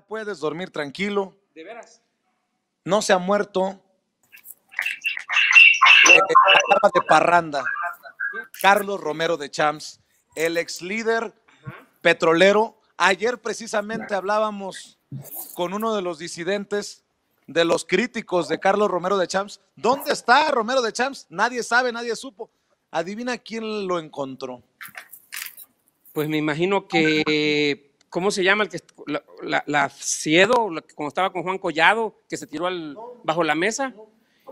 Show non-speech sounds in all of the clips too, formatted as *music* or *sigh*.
puedes dormir tranquilo. ¿De veras? No se ha muerto. Eh, de parranda. Carlos Romero de Champs, el ex líder petrolero. Ayer precisamente hablábamos con uno de los disidentes, de los críticos de Carlos Romero de Champs. ¿Dónde está Romero de Champs? Nadie sabe, nadie supo. Adivina quién lo encontró. Pues me imagino que ¿cómo se llama? El que, la, la, cuando estaba con Juan Collado, que se tiró bajo la mesa.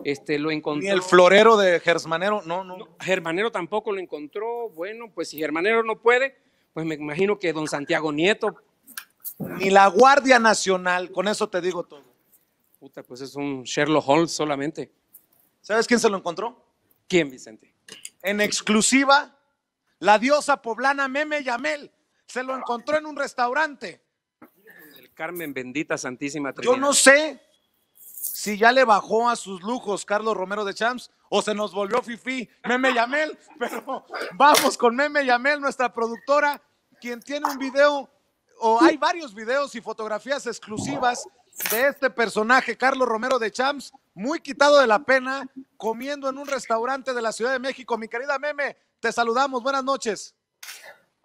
Este, lo encontró. Ni el florero de Germanero, no, no. no Germanero tampoco lo encontró. Bueno, pues si Germanero no puede, pues me imagino que don Santiago Nieto. Ni la Guardia Nacional, con eso te digo todo. Puta, pues es un Sherlock Holmes solamente. ¿Sabes quién se lo encontró? ¿Quién, Vicente? En exclusiva, la diosa poblana Meme Yamel se lo encontró en un restaurante. El Carmen bendita santísima. Trinidad. Yo no sé si ya le bajó a sus lujos Carlos Romero de Champs o se nos volvió Fifi Meme Yamel, *laughs* pero vamos con Meme Yamel, nuestra productora, quien tiene un video o hay varios videos y fotografías exclusivas de este personaje, Carlos Romero de Champs, muy quitado de la pena, comiendo en un restaurante de la Ciudad de México. Mi querida Meme, te saludamos, buenas noches.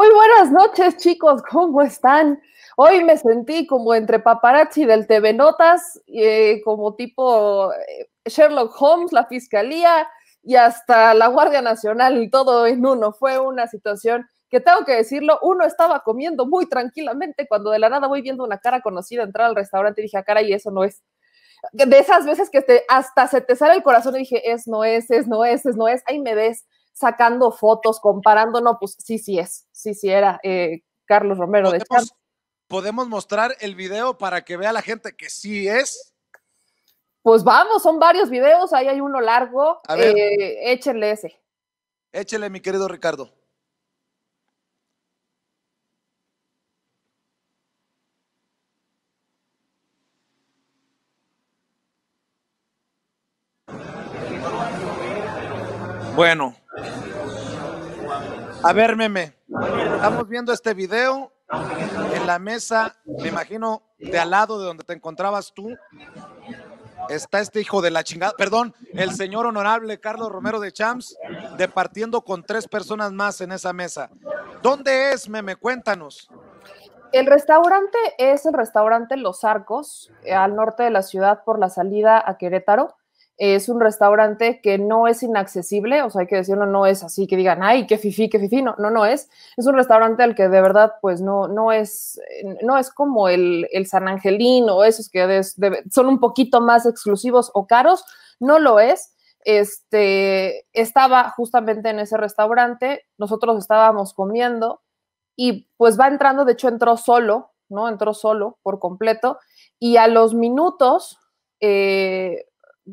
Muy buenas noches, chicos, ¿cómo están? Hoy me sentí como entre paparazzi del TV Notas, eh, como tipo eh, Sherlock Holmes, la fiscalía y hasta la Guardia Nacional, y todo en uno. Fue una situación que tengo que decirlo, uno estaba comiendo muy tranquilamente cuando de la nada voy viendo una cara conocida entrar al restaurante y dije, ah, cara, y eso no es. De esas veces que hasta se te sale el corazón y dije, es, no es, es, no es, es, no es, ahí me ves sacando fotos, comparando, no, pues sí, sí es, sí, sí era eh, Carlos Romero de ¿Podemos mostrar el video para que vea la gente que sí es? Pues vamos, son varios videos, ahí hay uno largo, eh, échenle ese. Échele, mi querido Ricardo. Bueno, a ver, meme, estamos viendo este video en la mesa, me imagino, de al lado de donde te encontrabas tú. Está este hijo de la chingada, perdón, el señor honorable Carlos Romero de Champs, departiendo con tres personas más en esa mesa. ¿Dónde es, meme? Cuéntanos. El restaurante es el restaurante Los Arcos, eh, al norte de la ciudad por la salida a Querétaro es un restaurante que no es inaccesible, o sea, hay que decirlo, no es así que digan, ay, qué fifí, qué fifí, no, no, no es. Es un restaurante al que de verdad, pues no, no es, eh, no es como el, San Angelín o esos que son un poquito más exclusivos o caros, no lo es. Este, estaba justamente en ese restaurante, nosotros estábamos comiendo y pues va entrando, de hecho entró solo, ¿no? Entró solo por completo y a los minutos, eh,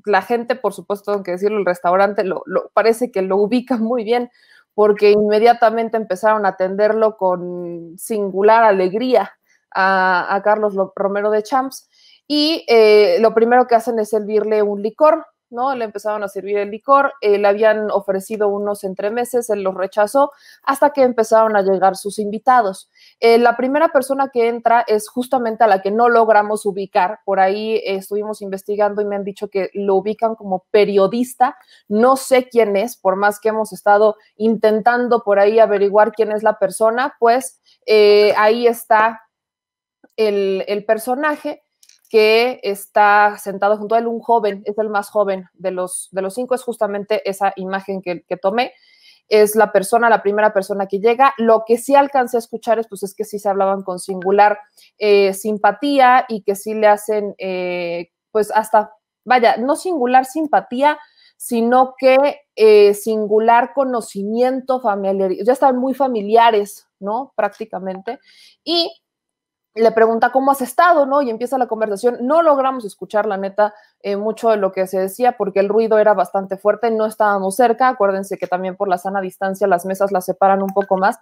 la gente, por supuesto, que decirlo, el restaurante lo, parece que lo ubica muy bien, porque inmediatamente empezaron a atenderlo con singular alegría a, Carlos Romero de Champs. Y eh, lo primero que hacen es servirle un licor, le empezaron a servir el licor, eh, le habían ofrecido unos entremeses, él los rechazó, hasta que empezaron a llegar sus invitados. Eh, la primera persona que entra es justamente a la que no logramos ubicar, por ahí eh, estuvimos investigando y me han dicho que lo ubican como periodista, no sé quién es, por más que hemos estado intentando por ahí averiguar quién es la persona, pues ahí está el personaje que está sentado junto a él, un joven, es el más joven de los, de los cinco, es justamente esa imagen que, que tomé es la persona, la primera persona que llega. Lo que sí alcancé a escuchar es, pues, es que sí se hablaban con singular eh, simpatía y que sí le hacen, eh, pues, hasta, vaya, no singular simpatía, sino que eh, singular conocimiento familiar. Ya están muy familiares, ¿no? Prácticamente. Y le pregunta cómo has estado, ¿no? Y empieza la conversación. No logramos escuchar, la neta, eh, mucho de lo que se decía porque el ruido era bastante fuerte, no estábamos cerca. Acuérdense que también por la sana distancia las mesas las separan un poco más.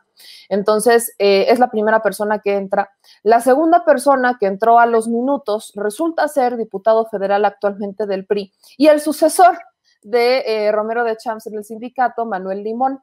Entonces, eh, es la primera persona que entra. La segunda persona que entró a los minutos resulta ser diputado federal actualmente del PRI y el sucesor de eh, Romero de Champs en el sindicato, Manuel Limón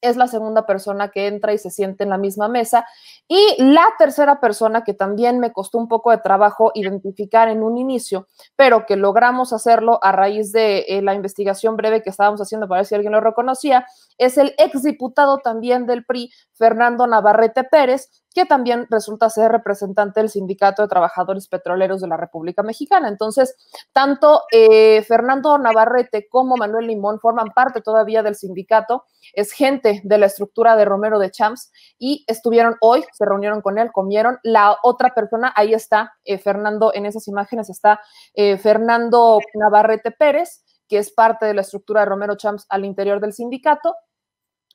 es la segunda persona que entra y se siente en la misma mesa. Y la tercera persona que también me costó un poco de trabajo identificar en un inicio, pero que logramos hacerlo a raíz de eh, la investigación breve que estábamos haciendo para ver si alguien lo reconocía, es el exdiputado también del PRI, Fernando Navarrete Pérez, que también resulta ser representante del Sindicato de Trabajadores Petroleros de la República Mexicana. Entonces, tanto eh, Fernando Navarrete como Manuel Limón forman parte todavía del sindicato, es gente de la estructura de Romero de Champs y estuvieron hoy, se reunieron con él, comieron. La otra persona, ahí está eh, Fernando, en esas imágenes está eh, Fernando Navarrete Pérez que es parte de la estructura de Romero Champs al interior del sindicato,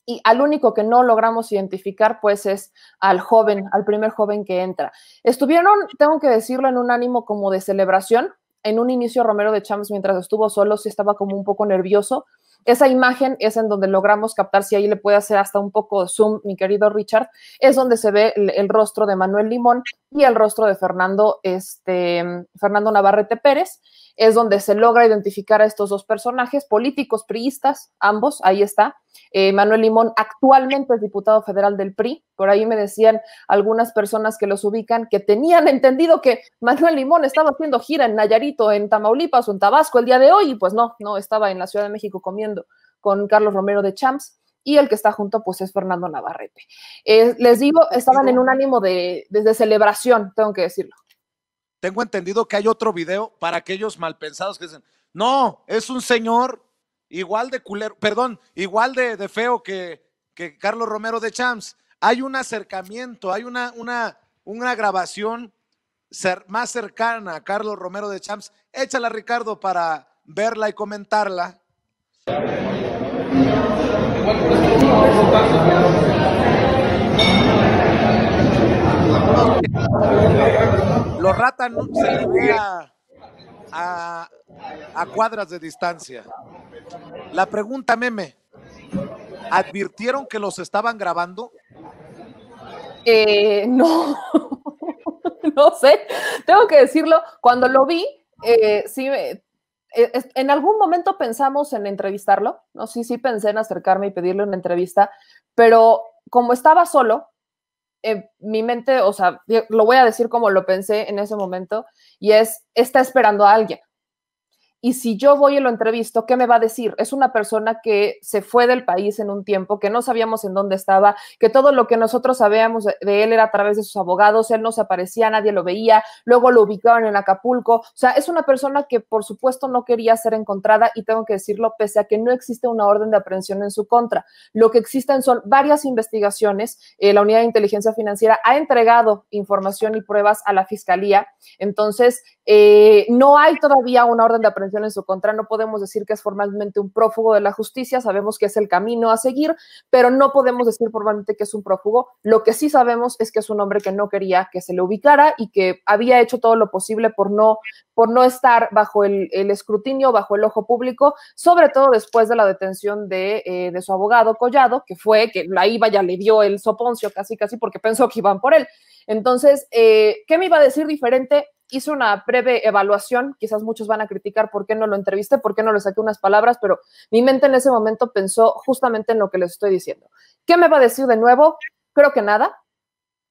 y al único que no logramos identificar, pues es al joven, al primer joven que entra. Estuvieron, tengo que decirlo, en un ánimo como de celebración. En un inicio Romero de Champs, mientras estuvo solo, sí estaba como un poco nervioso. Esa imagen es en donde logramos captar, si ahí le puede hacer hasta un poco zoom, mi querido Richard, es donde se ve el rostro de Manuel Limón y el rostro de Fernando, este, Fernando Navarrete Pérez. Es donde se logra identificar a estos dos personajes políticos priistas, ambos, ahí está. Eh, Manuel Limón actualmente es diputado federal del PRI, por ahí me decían algunas personas que los ubican que tenían entendido que Manuel Limón estaba haciendo gira en Nayarito, en Tamaulipas o en Tabasco el día de hoy, y pues no, no, estaba en la Ciudad de México comiendo con Carlos Romero de Champs y el que está junto pues es Fernando Navarrete. les digo, estaban en un ánimo de, celebración, tengo que decirlo. Tengo entendido que hay otro video para aquellos malpensados que dicen, no, es un señor igual de culero, perdón, igual de, feo que, que, Carlos Romero de Champs. Hay un acercamiento, hay una, una, una grabación más cercana a Carlos Romero de Champs. Échala, Ricardo, para verla y comentarla. Los ratan se a, a cuadras de distancia. La pregunta, meme, ¿advirtieron que los estaban grabando? Eh, no, *laughs* no sé, tengo que decirlo, cuando lo vi, eh, sí sí, eh, en algún momento pensamos en entrevistarlo, ¿no? Sí, sí pensé en acercarme y pedirle una entrevista, pero como estaba solo, eh, mi mente, o sea, lo voy a decir como lo pensé en ese momento, y es, está esperando a alguien, y si yo voy y lo entrevisto, ¿qué me va a decir? Es una persona que se fue del país en un tiempo, que no sabíamos en dónde estaba, que todo lo que nosotros sabíamos de él era a través de sus abogados, él no se aparecía, nadie lo veía, luego lo ubicaban en Acapulco. O sea, es una persona que por supuesto no quería ser encontrada y tengo que decirlo, pese a que no existe una orden de aprehensión en su contra. Lo que existen son varias investigaciones. Eh, la Unidad de Inteligencia Financiera ha entregado información y pruebas a la Fiscalía. Entonces, eh, no hay todavía una orden de aprehensión en su contra, no podemos decir que es formalmente un prófugo de la justicia, sabemos que es el camino a seguir, pero no podemos decir formalmente que es un prófugo. Lo que sí sabemos es que es un hombre que no quería que se le ubicara y que había hecho todo lo posible por no, por no estar bajo el, escrutinio, bajo el ojo público, sobre todo después de la detención eh, de, su abogado Collado, que fue que la iba ya le dio el soponcio casi casi porque pensó que iban por él. Entonces, eh, ¿qué me iba a decir diferente? Hice una breve evaluación, quizás muchos van a criticar por qué no lo entrevisté, por qué no le saqué unas palabras, pero mi mente en ese momento pensó justamente en lo que les estoy diciendo. ¿Qué me va a decir de nuevo? Creo que nada,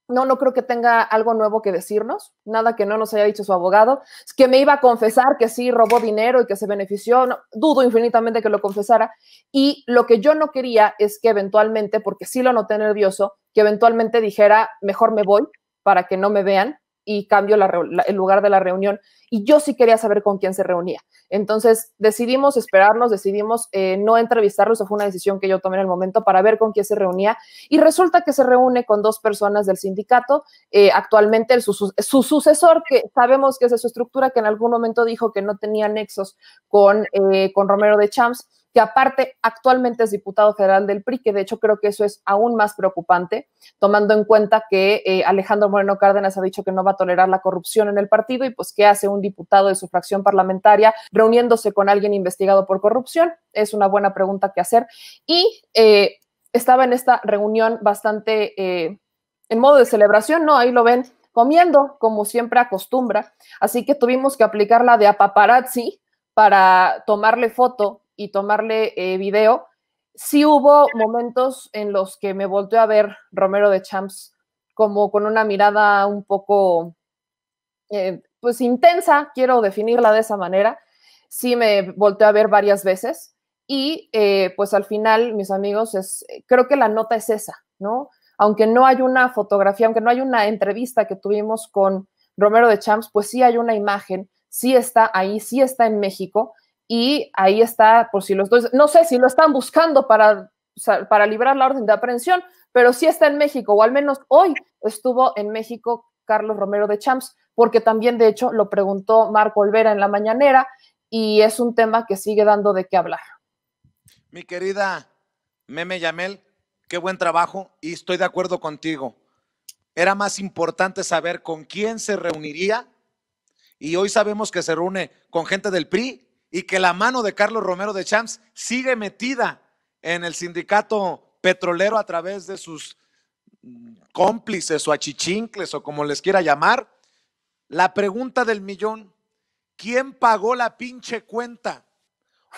no, no creo que tenga algo nuevo que decirnos, nada que no nos haya dicho su abogado, es que me iba a confesar que sí robó dinero y que se benefició, dudo infinitamente que lo confesara, y lo que yo no quería es que eventualmente, porque sí lo noté nervioso, que eventualmente dijera, mejor me voy para que no me vean, y cambio el lugar de la reunión. Y yo sí quería saber con quién se reunía. Entonces decidimos esperarnos, decidimos eh, no entrevistarlos. fue una decisión que yo tomé en el momento para ver con quién se reunía. Y resulta que se reúne con dos personas del sindicato. Eh, actualmente su, sucesor, que sabemos que es de su estructura, que en algún momento dijo que no tenía nexos con, eh, con Romero de Champs que aparte actualmente es diputado federal del PRI, que de hecho creo que eso es aún más preocupante, tomando en cuenta que eh, Alejandro Moreno Cárdenas ha dicho que no va a tolerar la corrupción en el partido y pues qué hace un diputado de su fracción parlamentaria reuniéndose con alguien investigado por corrupción. Es una buena pregunta que hacer. Y eh, estaba en esta reunión bastante eh, en modo de celebración, ¿no? Ahí lo ven comiendo, como siempre acostumbra. Así que tuvimos que aplicar la de a paparazzi para tomarle foto y tomarle eh, video, sí hubo momentos en los que me volteó a ver Romero de Champs como con una mirada un poco, eh, pues intensa, quiero definirla de esa manera. Sí me volteó a ver varias veces y eh, pues al final, mis amigos, es, creo que la nota es esa, ¿no? Aunque no hay una fotografía, aunque no hay una entrevista que tuvimos con Romero de Champs, pues sí hay una imagen, sí está ahí, sí está en México y ahí está, por si los dos, no sé si lo están buscando para, para librar la orden de aprehensión, pero sí está en México, o al menos hoy estuvo en México Carlos Romero de Champs, porque también de hecho lo preguntó Marco Olvera en la mañanera y es un tema que sigue dando de qué hablar. Mi querida Meme Yamel, qué buen trabajo y estoy de acuerdo contigo. Era más importante saber con quién se reuniría y hoy sabemos que se reúne con gente del PRI, y que la mano de Carlos Romero de Champs sigue metida en el sindicato petrolero a través de sus mm, cómplices o achichincles o como les quiera llamar. La pregunta del millón, ¿quién pagó la pinche cuenta?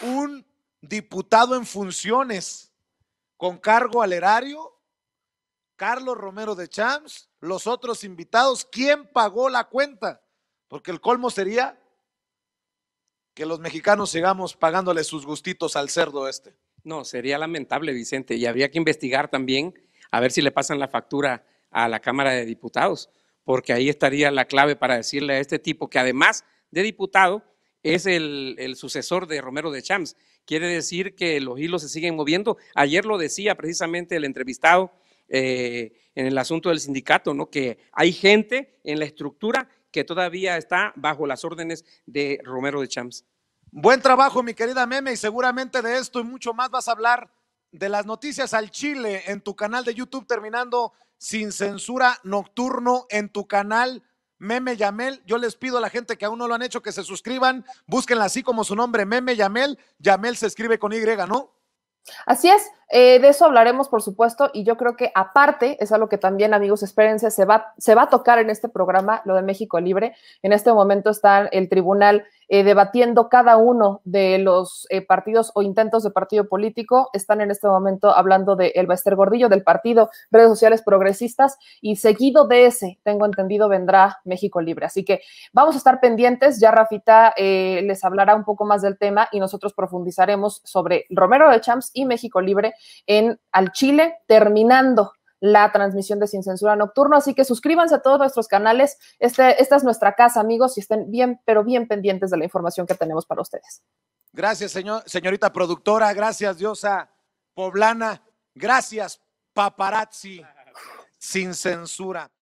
¿Un diputado en funciones con cargo al erario? ¿Carlos Romero de Champs? ¿Los otros invitados? ¿Quién pagó la cuenta? Porque el colmo sería que los mexicanos sigamos pagándole sus gustitos al cerdo este. No, sería lamentable, Vicente, y habría que investigar también a ver si le pasan la factura a la Cámara de Diputados, porque ahí estaría la clave para decirle a este tipo que además de diputado es el, sucesor de Romero de Chams, Quiere decir que los hilos se siguen moviendo. Ayer lo decía precisamente el entrevistado eh, en el asunto del sindicato, ¿no? que hay gente en la estructura que todavía está bajo las órdenes de Romero de Champs. Buen trabajo, mi querida Meme, y seguramente de esto y mucho más vas a hablar de las noticias al Chile en tu canal de YouTube, terminando sin censura nocturno en tu canal. Meme Yamel. Yo les pido a la gente que aún no lo han hecho que se suscriban, búsquenla así como su nombre, Meme Yamel. Yamel se escribe con Y, ¿no? Así es, eh, de eso hablaremos, por supuesto, y yo creo que aparte, es algo que también, amigos, espérense, se va, se va a tocar en este programa, lo de México Libre. En este momento está el tribunal eh, debatiendo cada uno de los eh, partidos o intentos de partido político. Están en este momento hablando de El Bester Gordillo, del partido, redes sociales progresistas, y seguido de ese, tengo entendido, vendrá México Libre. Así que vamos a estar pendientes, ya Rafita les hablará un poco más del tema y nosotros profundizaremos sobre Romero de Champs y México Libre en Al Chile, terminando la transmisión de Sin Censura Nocturno. Así que suscríbanse a todos nuestros canales. Este, esta es nuestra casa, amigos, y estén bien, pero bien pendientes de la información que tenemos para ustedes. Gracias, señor, señorita productora. Gracias, Diosa Poblana. Gracias, paparazzi. Sin censura.